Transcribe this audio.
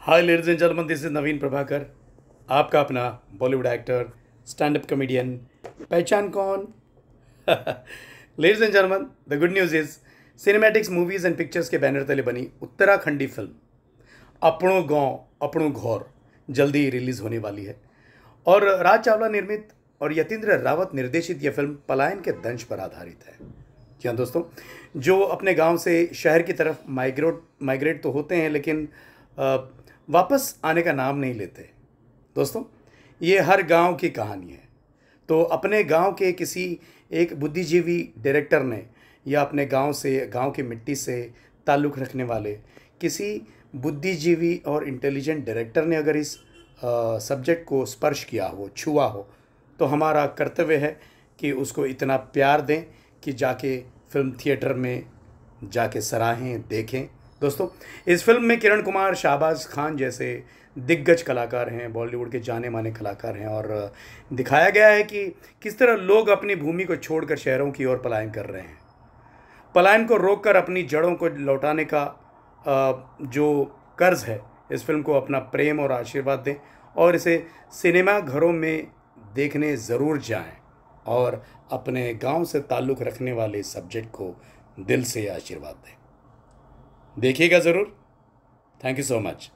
hi ladies and gentlemen this is Naveen Prabhakar आपका अपना Bollywood actor stand up comedian पहचान कौन ladies and gentlemen the good news is Cinematics Movies and Pictures के banner तले बनी Uttarakhandi film अपनों गांव अपनों घोर जल्दी ही रिलीज़ होने वाली है और राज चावला निर्मित और यतीन्द्र रावत निर्देशित यह फिल्म पलायन के दंश पर आधारित है जी हाँ दोस्तों जो अपने गांव से शहर की तरफ माइग्रोट माइग्रेट तो होते हैं लेकिन वापस आने का नाम नहीं लेते दोस्तों ये हर गांव की कहानी है तो अपने गांव के किसी एक बुद्धिजीवी डायरेक्टर ने या अपने गांव से गांव की मिट्टी से ताल्लुक़ रखने वाले किसी बुद्धिजीवी और इंटेलिजेंट डायरेक्टर ने अगर इस सब्जेक्ट को स्पर्श किया हो छुआ हो तो हमारा कर्तव्य है कि उसको इतना प्यार दें कि जाके फिल्म थिएटर में जाके सराहें देखें दोस्तों इस फिल्म में किरण कुमार शाहबाज खान जैसे दिग्गज कलाकार हैं बॉलीवुड के जाने माने कलाकार हैं और दिखाया गया है कि किस तरह लोग अपनी भूमि को छोड़कर शहरों की ओर पलायन कर रहे हैं पलायन को रोककर अपनी जड़ों को लौटाने का जो कर्ज है इस फिल्म को अपना प्रेम और आशीर्वाद दें और इसे सिनेमा घरों में देखने ज़रूर जाएं और अपने गांव से ताल्लुक़ रखने वाले सब्जेक्ट को दिल से आशीर्वाद दें देखिएगा ज़रूर थैंक यू सो मच